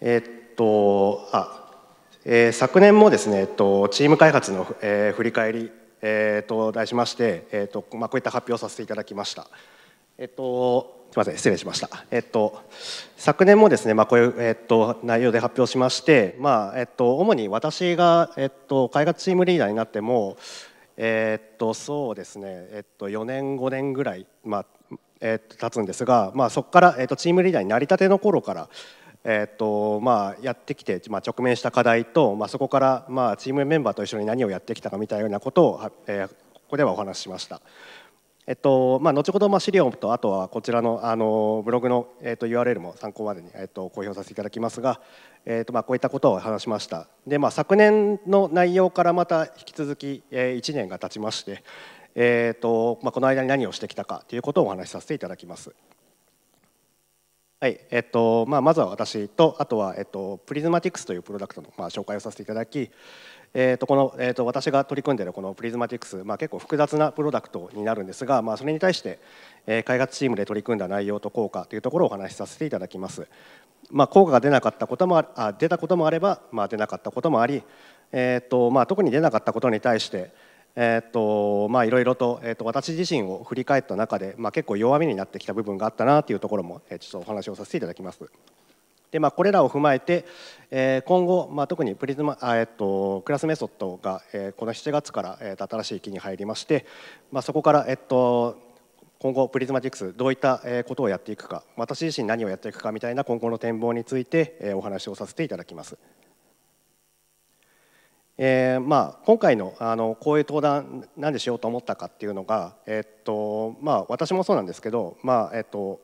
えっとあ、えー、昨年もですね、えっと、チーム開発の、えー、振り返り、えー、と題しまして、えーとまあ、こういった発表をさせていただきました。えっとすみません失礼しました、えっと、昨年もですね、まあ、こういう、えっと、内容で発表しまして、まあえっと、主に私が、えっと、開発チームリーダーになっても、えっと、そうですね、えっと、4年5年ぐらい、まあえっと、経つんですが、まあ、そこから、えっと、チームリーダーになりたての頃から、えーとまあ、やってきて、まあ、直面した課題と、まあ、そこから、まあ、チームメンバーと一緒に何をやってきたかみたいなことを、えー、ここではお話ししました。えっとまあ、後ほどまあ資料とあとはこちらのあのブログの、えっと、URL も参考までに、えっと、公表させていただきますが、えっとまあ、こういったことを話しましたで、まあ、昨年の内容からまた引き続き、えー、1年が経ちまして、えっとまあ、この間に何をしてきたかということをお話しさせていただきます。はいえっとまあ、まずは私とあとは、えっと、プリズマティクスというプロダクトの、まあ、紹介をさせていただき、えっとこのえっと、私が取り組んでいるこのプリズマティクス、まあ、結構複雑なプロダクトになるんですが、まあ、それに対して、えー、開発チームで取り組んだ内容と効果というところをお話しさせていただきます。まあ、効果が出なかったこともあ出たこともあれば、まあ、出なかったこともあり、えっとまあ、特に出なかったことに対してえっとまあ、いろいろと,、えっと私自身を振り返った中で、まあ、結構弱みになってきた部分があったなというところも、えー、ちょっとお話をさせていただきます。でまあ、これらを踏まえて、えー、今後、まあ、特にプリズマあ、えっと、クラスメソッドが、えー、この7月から、えー、新しい期に入りまして、まあ、そこから、えっと、今後プリズマティクスどういったことをやっていくか私自身何をやっていくかみたいな今後の展望についてお話をさせていただきます。えーまあ、今回のあのこういう登壇なんでしようと思ったかっていうのが、えっとまあ、私もそうなんですけど、まあえっと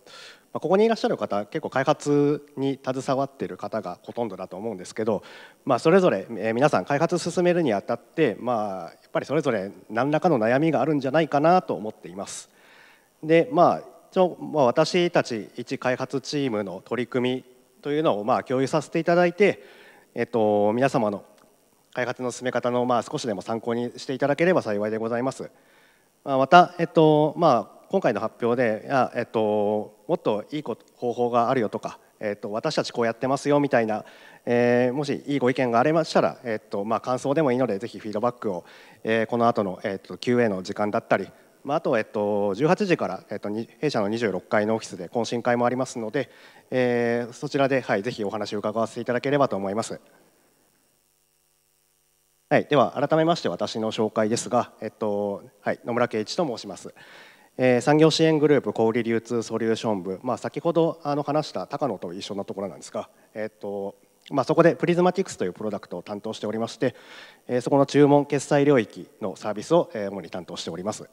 まあ、ここにいらっしゃる方結構開発に携わっている方がほとんどだと思うんですけど、まあ、それぞれ、えー、皆さん開発進めるにあたって、まあ、やっぱりそれぞれ何らかの悩みがあるんじゃないかなと思っています。でまあ一応まあ、私たち一開発チームの取り組みというのをまあ共有させていただいて、えっと、皆様の開発の進め方のまあ少しでも参考にしていただければ幸いでございます。まあ、また、えっとまあ、今回の発表でや、えっと、もっといい方法があるよとか、えっと、私たちこうやってますよみたいな、えー、もしいいご意見がありましたら、えっとまあ、感想でもいいのでぜひフィードバックを、えー、この後の、えっと、Q&A の時間だったり、まあ、あと、えっと、18時から、えっと、弊社の26階のオフィスで懇親会もありますので、えー、そちらで、はい、ぜひお話を伺わせていただければと思います。はい、では改めまして私の紹介ですが、えっとはい、野村圭一と申します。えー、産業支援グループ小売流通ソリューション部、まあ、先ほどあの話した高野と一緒のところなんですが、えっとまあ、そこでプリズマティクスというプロダクトを担当しておりまして、えー、そこの注文決済領域のサービスを主に担当しております。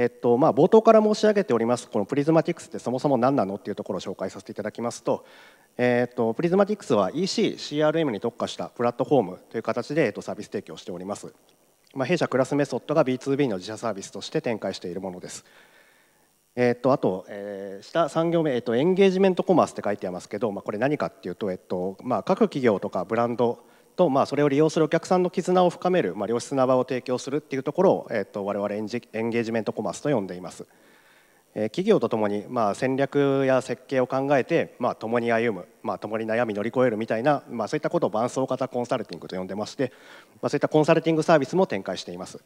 えっとまあ、冒頭から申し上げておりますこのプリズマティクスってそもそも何なのっていうところを紹介させていただきますと、えっと、プリズマティクスは ECCRM に特化したプラットフォームという形で、えっと、サービス提供しております、まあ、弊社クラスメソッドが B2B の自社サービスとして展開しているものです、えっと、あと、えー、下3行目、えっと、エンゲージメントコマースって書いてありますけど、まあ、これ何かっていうと、えっとまあ、各企業とかブランドと、まあ、それを利用するお客さんの絆を深める、まあ、良質な場を提供するっていうところを、えー、と我々エンジエンゲージメントコマースと呼んでいます、えー、企業とともに、まあ、戦略や設計を考えて、まあ、共に歩む、まあ、共に悩み乗り越えるみたいな、まあ、そういったことを伴走型コンサルティングと呼んでまして、まあ、そういったコンサルティングサービスも展開しています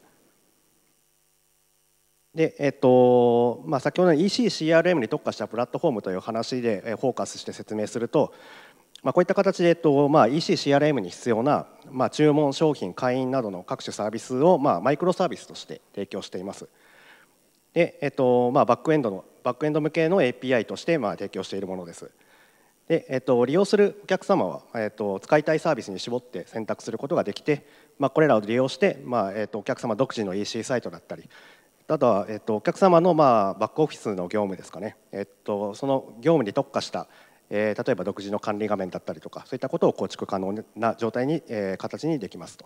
でえっとまあ、先ほどの ECCRM に特化したプラットフォームという話でフォーカスして説明すると、まあ、こういった形で、えっとまあ、ECCRM に必要な、まあ、注文、商品、会員などの各種サービスを、まあ、マイクロサービスとして提供しています。でえっとまあ、バックエンドのバックエンド向けの API として、まあ、提供しているものです。でえっと、利用するお客様は、えっと、使いたいサービスに絞って選択することができて、まあ、これらを利用して、まあえっと、お客様独自の EC サイトだったりあとは、えっと、お客様の、まあ、バックオフィスの業務ですかね、えっと、その業務に特化したえ例えば独自の管理画面だったりとかそういったことを構築可能な状態に、え形にできますと。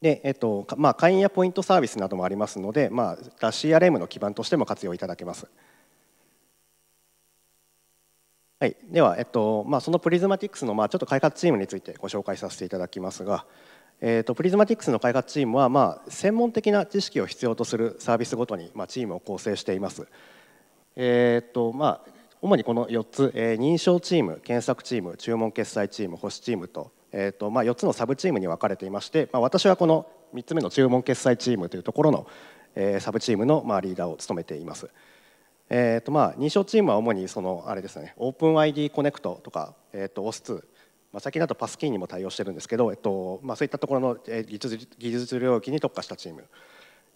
でえっとまあ、会員やポイントサービスなどもありますので、まあ、CRM の基盤としても活用いただけます。はい、では、えっとまあ、そのプリズマティックスの、まあ、ちょっと開発チームについてご紹介させていただきますが、えっと、プリズマティックスの開発チームは、まあ、専門的な知識を必要とするサービスごとに、まあ、チームを構成しています。えっとまあ、主にこの4つ、えー、認証チーム検索チーム注文決済チーム保守チームと,、えーとまあ、4つのサブチームに分かれていまして、まあ、私はこの3つ目の注文決済チームというところの、えー、サブチームの、まあ、リーダーを務めています。えーとまあ、認証チームは主にそのあれですねオープン ID コネクトとか、えーと、OS2 まあ、最近だとパスキーにも対応してるんですけど、えっとまあ、そういったところの技術技術領域に特化したチーム、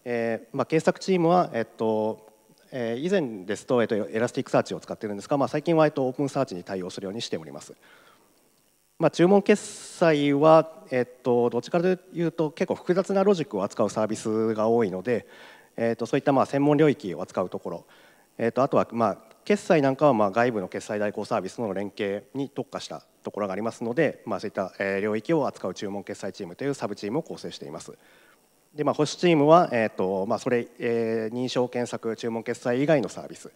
えーまあ、検索チームは、えっと、えー、以前ですと、えっと、エラスティックサーチを使ってるんですが、まあ、最近は、えっと、オープンサーチに対応するようにしております。まあ、注文決済は、えっと、どっちかというと結構複雑なロジックを扱うサービスが多いので、えっと、そういったまあ専門領域を扱うところ、えっと、あとはまあ決済なんかはまあ外部の決済代行サービスの連携に特化したところがありますので、まあ、そういった領域を扱う注文決済チームというサブチームを構成しています。で、まあ、保守チームは、えーとまあ、それ、えー、認証検索注文決済以外のサービス、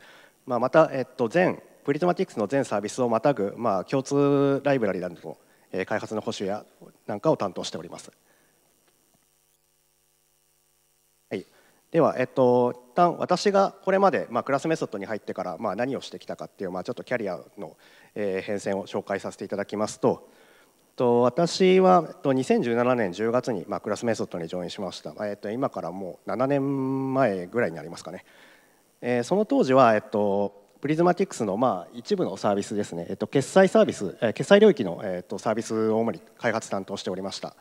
まあ、また、えーと、全プリトマティクスの全サービスをまたぐ、まあ、共通ライブラリなどの、えー、開発の保守やなんかを担当しております。はい、では、えっと、一旦私がこれまで、まあ、クラスメソッドに入ってから、まあ、何をしてきたかっていう、まあ、ちょっとキャリアの、えー、変遷を紹介させていただきますと、と私は2017年10月に、まあ、クラスメソッドにジョインしました、えっと、今からもう7年前ぐらいになりますかね、えー、その当時は、えっと、プリズマティクスのまあ一部のサービスですね、えっと、決済サービス、えー、決済領域の、えっと、サービスを主に開発担当しておりました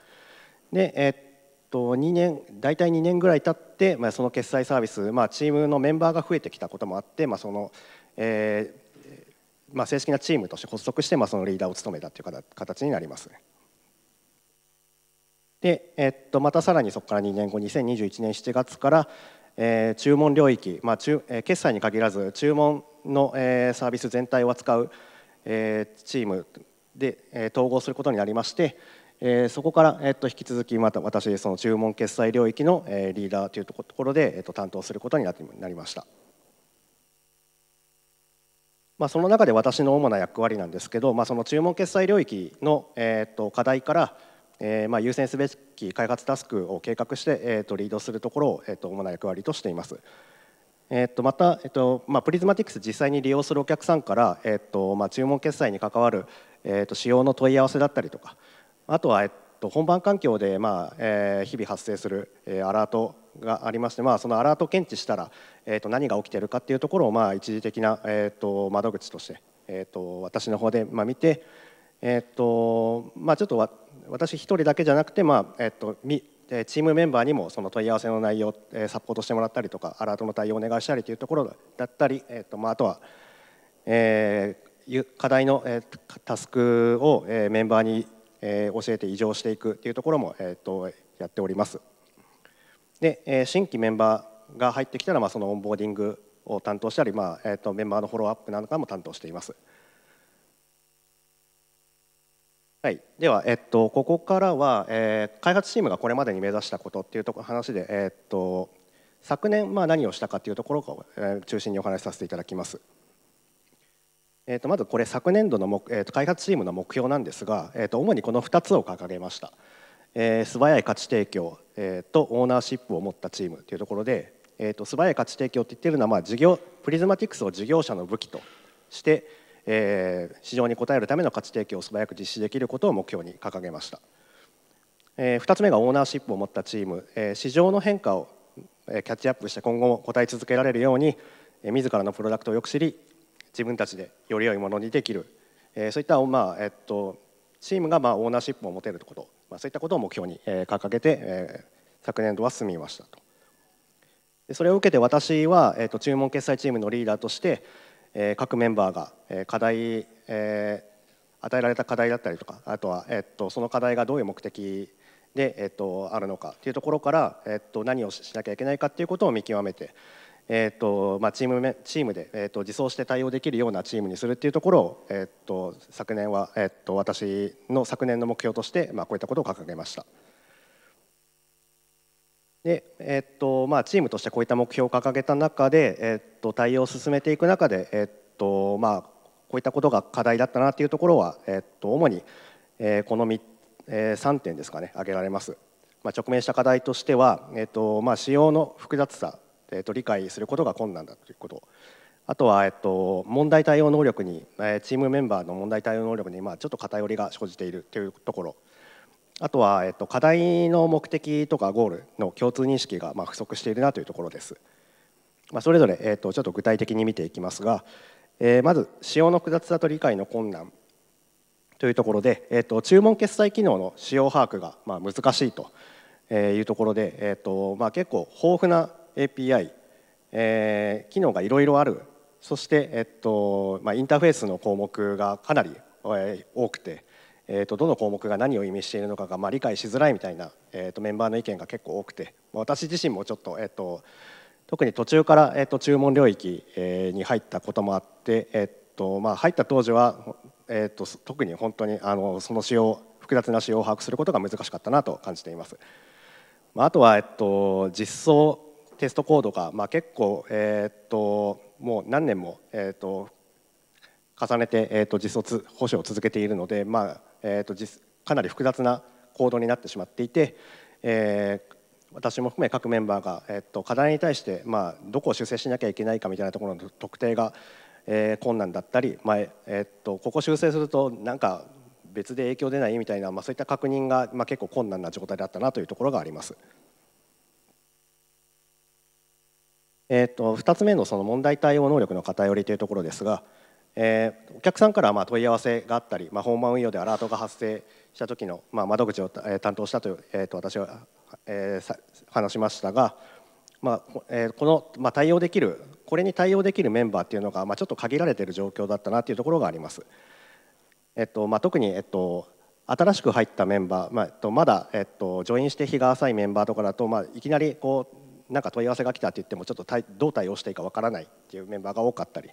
で、えっと、2年大体2年ぐらい経って、まあ、その決済サービス、まあ、チームのメンバーが増えてきたこともあって、まあ、その、えー、まあ、正式なチームとして発足して、まあ、そのリーダーを務めたという形になります。で、えっと、またさらにそこから2年後2021年7月から、えー、注文領域、まあ中えー、決済に限らず注文の、えー、サービス全体を扱う、えー、チームで、えー、統合することになりまして、えー、そこから、えー、と引き続きまた私その注文決済領域の、えー、リーダーというところで、えー、と担当することになりました。まあ、その中で私の主な役割なんですけど、まあ、その注文決済領域の、えー、と課題から、えーまあ、優先すべき開発タスクを計画して、えー、とリードするところを、えー、と主な役割としています。えー、とまた、えーとまあ、プリズマティクス実際に利用するお客さんから、えーとまあ、注文決済に関わる、えー、と使用の問い合わせだったりとかあとは、えー本番環境で、まあえー、日々発生する、えー、アラートがありまして、まあ、そのアラート検知したら、えー、と何が起きてるかっていうところを、まあ、一時的な、えー、と窓口として、えー、と私の方で、まあ、見て、えーとまあ、ちょっと私一人だけじゃなくて、まあえー、とみチームメンバーにもその問い合わせの内容サポートしてもらったりとかアラートの対応をお願いしたりというところだったり、えーとまあ、あとは、えー、課題のタスクをメンバーにえ教えて移乗していくというところも、えと、やっております。で、え新規メンバーが入ってきたら、まあ、そのオンボーディングを担当したり、まあえと、メンバーのフォローアップなんかも担当しています。はい、では、えっと、ここからは、え開発チームがこれまでに目指したことっていうとこ話で、えっと昨年、まあ、何をしたかっていうところを、え中心にお話しさせていただきます。えー、とまずこれ昨年度の目、えー、と開発チームの目標なんですが、えー、と主にこの2つを掲げました、えー、素早い価値提供、えー、とオーナーシップを持ったチームというところで、えー、と素早い価値提供って言ってるのは、まあ、事業プリズマティクスを事業者の武器として、えー、市場に応えるための価値提供を素早く実施できることを目標に掲げました、えー、2つ目がオーナーシップを持ったチーム、えー、市場の変化をキャッチアップして今後も応え続けられるように自らのプロダクトをよく知り自分たちでより良いものにできる、えー、そういった、まあえっと、チームがまあオーナーシップを持てること、まあ、そういったことを目標に、えー、掲げて、えー、昨年度は進みましたとでそれを受けて私は、えーと、注文決済チームのリーダーとして、えー、各メンバーが、えー、課題、えー、与えられた課題だったりとかあとは、えーと、その課題がどういう目的で、えーと、とあるのかというところから、えー、と何をしなきゃいけないかということを見極めて、えーとまあ、チームチームで、えーと、自走して対応できるようなチームにするっていうところを、えーと、昨年は、えーと、私の昨年の目標として、まあ、こういったことを掲げましたで、えーとまあ、チームとしてこういった目標を掲げた中で、えー、と対応を進めていく中で、えーとまあ、こういったことが課題だったなっていうところは、えー、と主に、えー、この 3,、えー、3点ですかね挙げられます、まあ、直面した課題としては、えーとまあ、使用の複雑さえー、と理解することが困難だということあとは、えっと、問題対応能力に、えチームメンバーの問題対応能力に、まあ、ちょっと偏りが生じているというところあとは、えっと、課題の目的とかゴールの共通認識が、まあ、不足しているなというところです、まあ、それぞれ、えっと、ちょっと具体的に見ていきますが、えー、まず使用の複雑さと理解の困難というところで、えっと、注文決済機能の使用把握が、まあ、難しいというところで、えっとまあ、結構豊富な API、えー、機能がいろいろあるそして、えっとまあ、インターフェースの項目がかなり、えー、多くて、えーと、どの項目が何を意味しているのかが、まあ、理解しづらいみたいな、えーと、メンバーの意見が結構多くて私自身もちょっと,、えーと、と特に途中から、えー、と注文領域、えー、に入ったこともあって、えーとまあ、入った当時は、えー、と特に本当にあのその仕様複雑な仕様を把握することが難しかったなと感じています。まあ、あとは、えっと、実装テストコードが、まあ、結構、えっともう何年も、えっと重ねて、えっと実装保証を続けているので、まあえっとかなり複雑なコードになってしまっていて、えー、私も含め各メンバーが、えっと、課題に対して、まあ、どこを修正しなきゃいけないかみたいなところの特定が、えー、困難だったり、まあえっと、ここ修正するとなんか別で影響出ないみたいな、まあ、そういった確認が、まあ、結構困難な状態だったなというところがあります。えーと、2つ目のその問題対応能力の偏りというところですが、えー、お客さんからまあ問い合わせがあったり、まあ、訪問運用でアラートが発生した時のまあ窓口を担当したと,、えー、と私は、えー、話しましたが、まあえー、この、まあ、対応できるこれに対応できるメンバーっていうのが、まあ、ちょっと限られている状況だったなというところがあります。えっとまあ、特に、えっと、新しく入ったメンバー、まあ、まだ、えっと、ジョインして日が浅いメンバーとかだと、まあ、いきなりこうなんか問い合わせが来たって言ってもちょっとどう対応していいかわからないっていうメンバーが多かったり、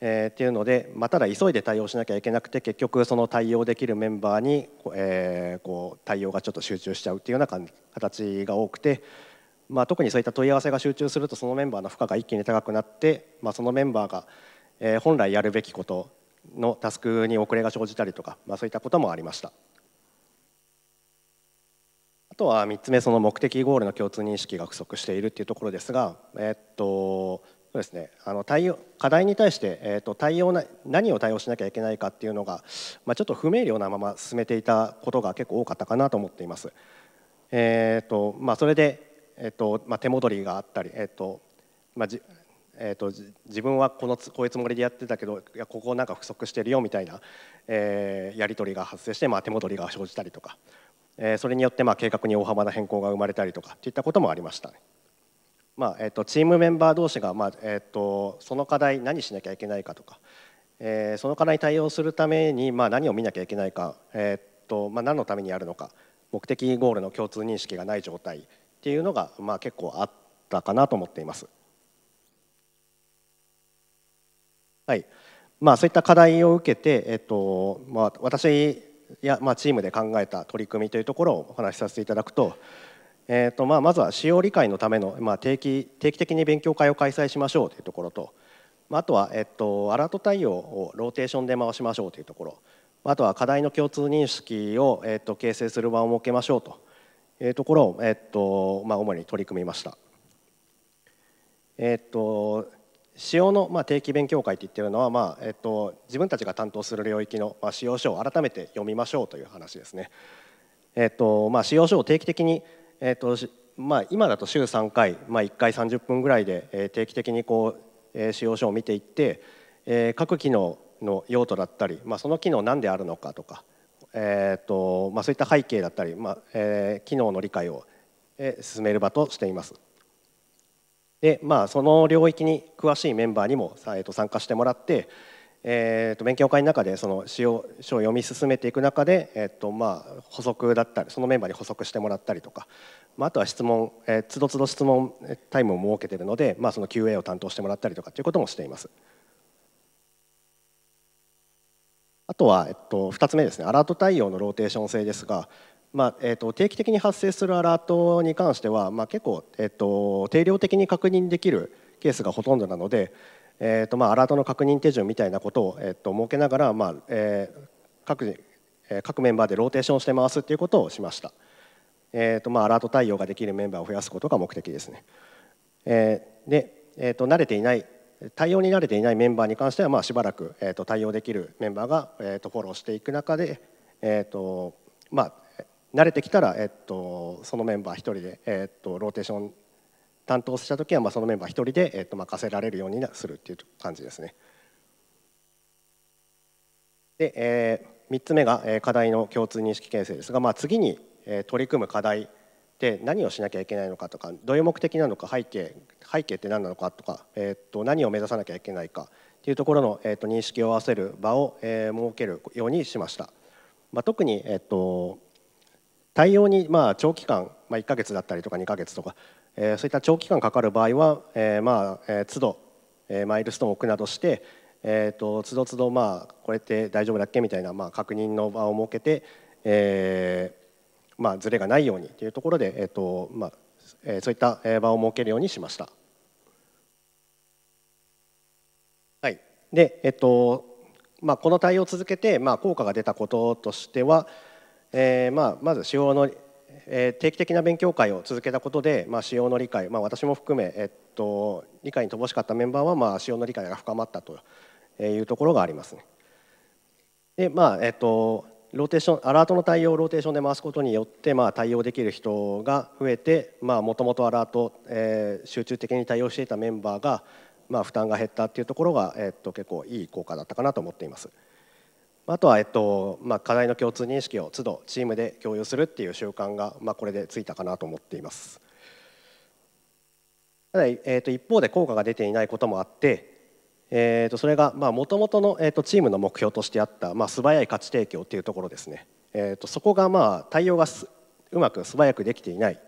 えー、っていうので、まあ、ただ急いで対応しなきゃいけなくて結局その対応できるメンバーに、えー、こう対応がちょっと集中しちゃうっていうような形が多くて。まあ、特にそういった問い合わせが集中するとそのメンバーの負荷が一気に高くなって、まあ、そのメンバーが、え本来やるべきことのタスクに遅れが生じたりとか、まあ、そういったこともありました。あとは3つ目その目的ゴールの共通認識が不足しているっていうところですが、えっとそうですね、あの対応課題に対して、えっと対応な何を対応しなきゃいけないかっていうのが、まあ、ちょっと不明瞭なまま進めていたことが結構多かったかなと思っています。えっとまあ、それで、えっとまあ、手戻りがあったり、えっとまあじえーと、自分はこのこういうつもりでやってたけどいやここなんか不足してるよみたいな、えー、やり取りが発生して、まあ、手戻りが生じたりとか、えそれによってま計画に大幅な変更が生まれたりとかといったこともありました、ね、まあ、えっとチームメンバー同士が、まあ、えっとその課題何しなきゃいけないかとか、えその課題に対応するために、まあ、何を見なきゃいけないか、えっとまあ、何のためにやるのか目的ゴールの共通認識がない状態っていうのが、まあ、結構あったかなと思っています。はいまあ、そういった課題を受けて、えっとまあ、私や、まあ、チームで考えた取り組みというところをお話しさせていただくと,、えーとまあ、まずは使用理解のための、まあ、定期定期的に勉強会を開催しましょうというところと、まあ、あとは、えっと、アラート対応をローテーションで回しましょうというところあとは課題の共通認識を、えっと、形成する場を設けましょうというところを、えっとまあ、主に取り組みました。えっと使用の、まあ、定期勉強会って言ってるのは、まあえっと、自分たちが担当する領域の、まあ、使用書を改めて読みましょうという話ですね。えっとまあ、使用書を定期的に、えっとまあ、今だと週3回、まあ、1回30分ぐらいで、えー、定期的にこう、えー、使用書を見ていって、えー、各機能の用途だったり、まあ、その機能何であるのかとか、えーとまあ、そういった背景だったり、まあえー、機能の理解を、えー、進める場としています。で、まあ、その領域に詳しいメンバーにも、えと参加してもらって、えー、と勉強会の中でその詩を書を読み進めていく中で、えーとまあ、補足だったりそのメンバーに補足してもらったりとか、まあ、あとは質問、えー、つどつど質問タイムを設けてるので、まあ、その QA を担当してもらったりとかということもしています。あとは、えっと、2つ目ですねアラート対応のローテーション性ですが、まあえーと、定期的に発生するアラートに関しては、まあ、結構、えーと、定量的に確認できるケースがほとんどなので、えーとまあ、アラートの確認手順みたいなことを、えーと、設けながら、まあえー、各各メンバーでローテーションして回すということをしました、えーとまあ、アラート対応ができるメンバーを増やすことが目的ですね、えー、で、えー、と慣れていない対応に慣れていないメンバーに関しては、まあ、しばらく、えー、と対応できるメンバーが、えー、とフォローしていく中で、えーとまあ慣れてきたら、えっと、そのメンバー1人で、えっと、ローテーション担当した時は、まあ、そのメンバー1人で、えっと、任せられるようにするっていう感じですね。で、えー、3つ目が、え課題の共通認識形成ですが、まあ、次に、え取り組む課題で何をしなきゃいけないのかとかどういう目的なのか背景背景って何なのかとか、えー、っと何を目指さなきゃいけないかっていうところの、えー、っと認識を合わせる場を、えー、設けるようにしました。まあ、特に、えっと対応にまあ長期間、まあ、1か月だったりとか2か月とか、えー、そういった長期間かかる場合は、えー、まあ、え都度、えー、マイルストーンを置くなどして、えーと、都度都度まあこれって大丈夫だっけみたいな、まあ、確認の場を設けて、えーまあ、ずれがないようにというところで、えーとまあえー、そういった場を設けるようにしました。はい、で、えっ、ー、とまあ、この対応を続けて、まあ、効果が出たこととしては、えーまあ、まず仕様の、えー、定期的な勉強会を続けたことで、まあ、仕様の理解、まあ、私も含め、えっと、理解に乏しかったメンバーは、まあ、仕様の理解が深まったというところがありますね。でまあえっとローテーションアラートの対応をローテーションで回すことによって、まあ、対応できる人が増えてもともとアラート、えー、集中的に対応していたメンバーが、まあ、負担が減ったっていうところが、えっと、結構いい効果だったかなと思っています。あとは、えっとまあ、課題の共通認識を都度チームで共有するっていう習慣が、まあ、これでついたかなと思っています。ただ、えー、と一方で効果が出ていないこともあって、えー、とそれがもともとの、えー、とチームの目標としてあった、まあ、素早い価値提供っていうところですね、えー、とそこがまあ対応がうまく素早くできていない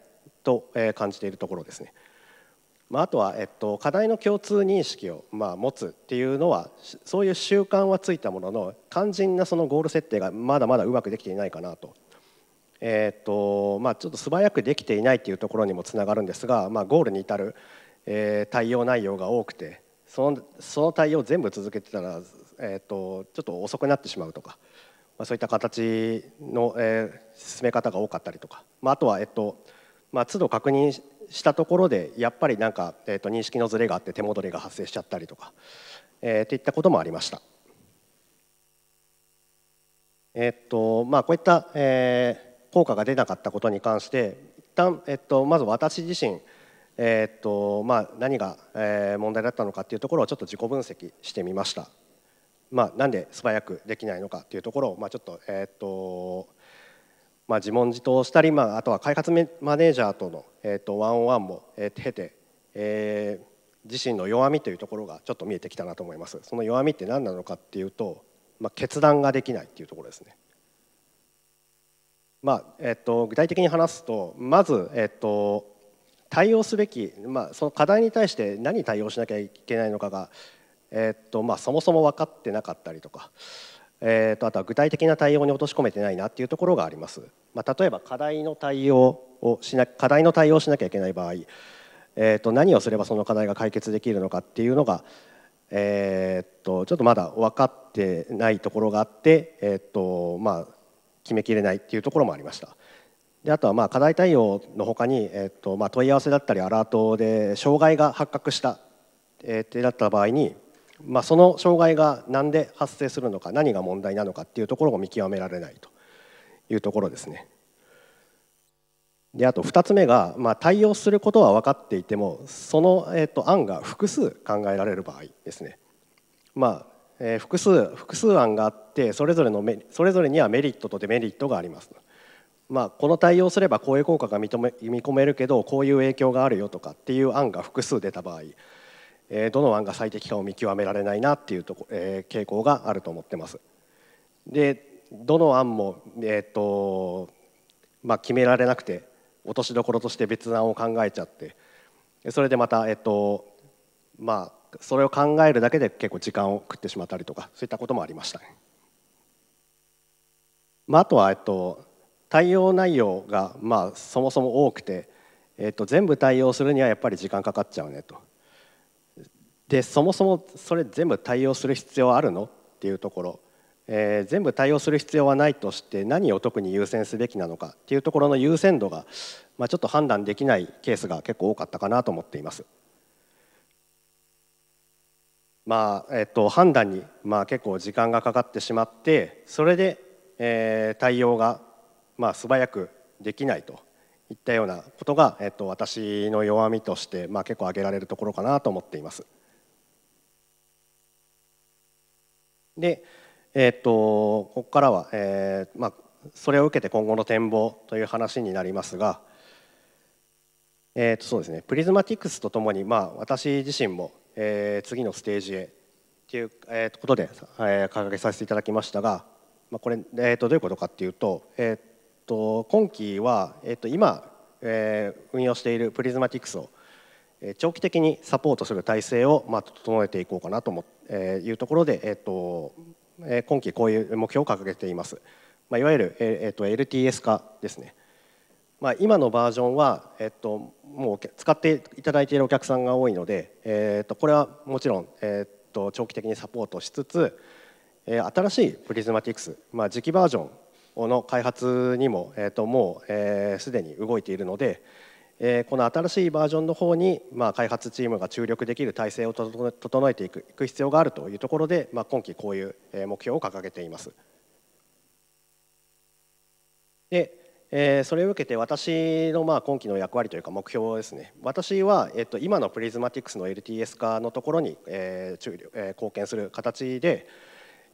と感じているところですね。まあ、あとは、えっと、課題の共通認識を、まあ、持つっていうのはそういう習慣はついたものの肝心なそのゴール設定がまだまだうまくできていないかなと。えー、っとまあ、ちょっと素早くできていないというところにもつながるんですが、まあ、ゴールに至る、えー、対応内容が多くてそのその対応を全部続けてたら、えー、っとちょっと遅くなってしまうとか、まあ、そういった形の、えー、進め方が多かったりとか、まあ、あとは、えっとまあ、都度確認したところでやっぱりなんか、えー、と認識のずれがあって手戻りが発生しちゃったりとか、えー、といったこともありました。えっとまあ、こういった、えー、効果が出なかったことに関して一旦、えっと、まず私自身、えっとまあ、何が、えー、問題だったのかというところをちょっと自己分析してみました。まあ、なんで素早くできないのかというところを、まあ、ちょっと,、えっとまあ、自問自答したり、まあ、あとは開発マネージャーとの、えーと、ワンオンワンも、え経て、えー、自身の弱みというところがちょっと見えてきたなと思いますその弱みって何なのかっていうと、まあ、決断ができないっていうところですね、まあえーと、具体的に話すとまず、えーと、と対応すべき、まあ、その課題に対して何対応しなきゃいけないのかが、えーとまあ、そもそも分かってなかったりとかえー、とあとは具体的な対応に落とし込めてないなっていうところがあります、まあ、例えば課題の対応をしな課題の対応しなきゃいけない場合、えー、と何をすればその課題が解決できるのかっていうのが、えー、とちょっとまだ分かってないところがあって、えーとまあ、決めきれないっていうところもありました。であとはまあ課題対応のほかに、えーとまあ、問い合わせだったりアラートで障害が発覚した、えー、ってなった場合にまあ、その障害が何で発生するのか何が問題なのかっていうところを見極められないというところですね。であと2つ目が、まあ、対応することは分かっていてもその、えー、と案が複数考えられる場合ですね。まあえー、複数複数案があってそれぞれのそれぞれにはメリットとデメリットがあります。まあ、この対応すればこういう効果が認め見込めるけどこういう影響があるよとかっていう案が複数出た場合えどの案が最適かを見極められないなっていうとこ、え傾向があると思ってます。でどの案も、えーとまあ、決められなくて落としどころとして別案を考えちゃってそれでまた、えーとまあ、それを考えるだけで結構時間を食ってしまったりとかそういったこともありました、ね、まあ、あとは、えーと、対応内容が、まあ、そもそも多くて、えーと全部対応するにはやっぱり時間かかっちゃうねと。でそもそもそれ全部対応する必要あるのっていうところ、えー、全部対応する必要はないとして何を特に優先すべきなのかっていうところの優先度が、まあ、ちょっと判断できないケースが結構多かったかなと思っています。まあえっと、判断に、まあ、結構時間がかかってしまってそれで、えー、対応が、まあ、素早くできないといったようなことが、えっと、私の弱みとして、まあ、結構挙げられるところかなと思っています。で、えー、っとここからは、えーまあ、それを受けて今後の展望という話になりますが、えー、とそうですねプリズマティクスとともに、まあ、私自身も、えー、次のステージへという、えー、ことで、えー、掲げさせていただきましたが、まあ、これ、えー、とどういうことかというと,、えー、と今期は、えー、と今、えー、運用しているプリズマティクスを長期的にサポートする体制をま整えていこうかなとも、えいうところで、えっとえ今期こういう目標を掲げています、まあ、いわゆる、えっと LTS 化ですね、まあ、今のバージョンは、えっと、もう使っていただいているお客さんが多いので、えっと、これはもちろん、えっと、長期的にサポートしつつ、え新しいプリズマティクス、まあ、次期バージョンの開発にも、えっともうすで、えー、に動いているので、えこの新しいバージョンの方に、まあ、開発チームが注力できる体制を整えていく必要があるというところで、まあ、今期こういう目標を掲げています。でえそれを受けて私のまあ今期の役割というか目標ですね私は、えっと、今のプリズマティクスの LTS 化のところに、ええ貢献する形で、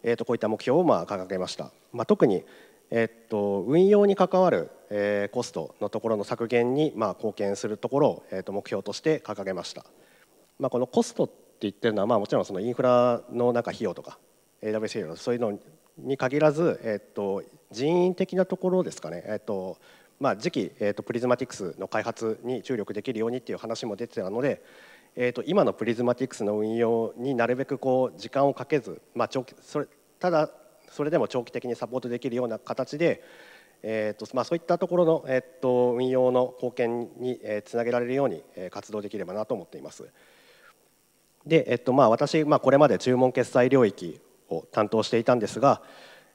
えとこういった目標をまあ掲げました、まあ、特に、えっと、運用に関わる、えー、コストのところの削減に、まあ、貢献するところを、えっと、目標として掲げました、まあ、このコストって言ってるのは、まあ、もちろんそのインフラの中費用とか AWS 費用そういうのに限らず、えっと、人員的なところですかね、えっとまあ、次期、えっと、プリズマティクスの開発に注力できるようにっていう話も出てたので、えっと、今のプリズマティクスの運用になるべくこう時間をかけず、まあ、長期それただそれでも長期的にサポートできるような形で、えーとまあ、そういったところの、えーと、運用の貢献に、えつなげられるように、え活動できればなと思っています。で、えーとまあ、私、まあ、これまで注文決済領域を担当していたんですが、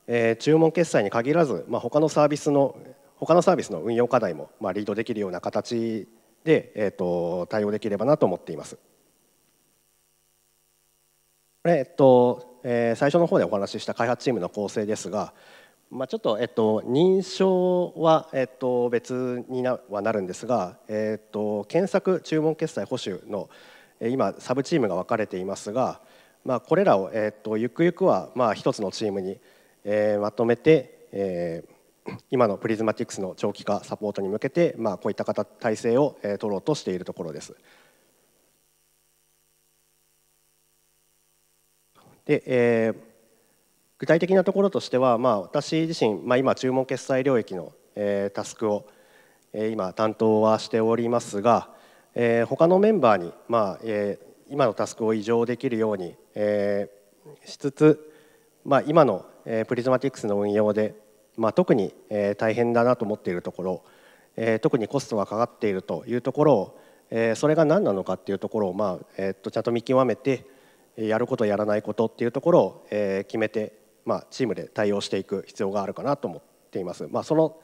えー、注文決済に限らず、まあ、他のサービスの他のサービスの運用課題も、まあ、リードできるような形で、えーと対応できればなと思っています。これ、えっとえー、最初の方でお話しした開発チームの構成ですが、まあ、ちょっと、えっと、認証は、えっと、別になはなるんですが、えっと、検索注文決済保守の今サブチームが分かれていますが、まあ、これらを、えっと、ゆくゆくは、まあ、一つのチームに、えー、まとめて、えー、今のプリズマティクスの長期化サポートに向けて、まあ、こういった方体制を、えー、取ろうとしているところです。で、えー、具体的なところとしては、まあ、私自身、まあ、今注文決済領域の、えー、タスクを、えー、今担当はしておりますが、えー、他のメンバーに、まあえー、今のタスクを移譲できるように、えー、しつつ、まあ、今の、えー、プリズマティクスの運用で、まあ、特に、えー、大変だなと思っているところ、えー、特にコストがかかっているというところを、えー、それが何なのかっていうところを、まあえー、っとちゃんと見極めてやることやらないことっていうところを、え決めて、まあ、チームで対応していく必要があるかなと思っています。まあ、その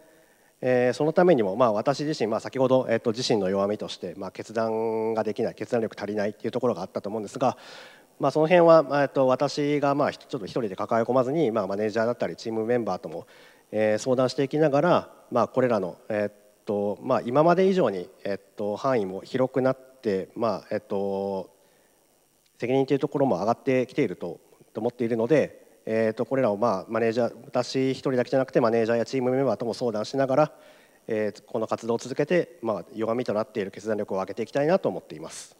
えそのためにも、まあ、私自身、まあ、先ほど、えっと自身の弱みとして、まあ、決断ができない決断力足りないっていうところがあったと思うんですが、まあ、その辺は、えっと私が、まあ、ちょっと一人で抱え込まずに、まあ、マネージャーだったりチームメンバーとも、えー、相談していきながら、まあ、これらの、えっとまあ、今まで以上に、えっと範囲も広くなって、まあえっと責任というところも上がってきていると思っているので、えー、とこれらをまあマネージャー私一人だけじゃなくてマネージャーやチームメンバーとも相談しながら、えー、この活動を続けて、まあ、弱みとなっている決断力を上げていきたいなと思っています。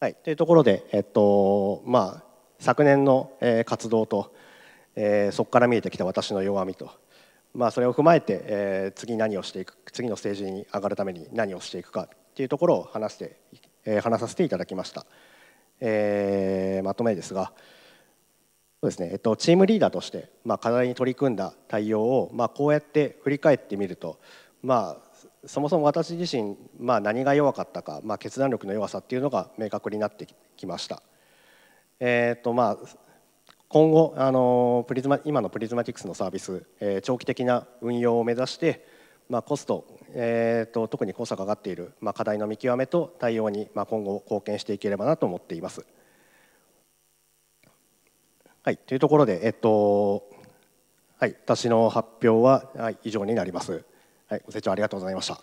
はい、というところで、えっとまあ、昨年の、え活動と、えー、そこから見えてきた私の弱みと、まあ、それを踏まえて、えー、次何をしていく次のステージに上がるために何をしていくかっていうところを話してえ話させていただきました、えー、まとめですがそうですね、えっと、チームリーダーとして、まあ、課題に取り組んだ対応を、まあ、こうやって振り返ってみると、まあ、そもそも私自身、まあ、何が弱かったか、まあ、決断力の弱さっていうのが明確になってきました。えーとまあ、今後あのプリズマ今のプリズマティクスのサービス、えー、長期的な運用を目指して、まあ、コスト、えーと、特にコストがかかっている、まあ、課題の見極めと対応に、まあ、今後貢献していければなと思っています。はい、というところで、えっとはい、私の発表は、はい、以上になります。はい、ご清聴ありがとうございました。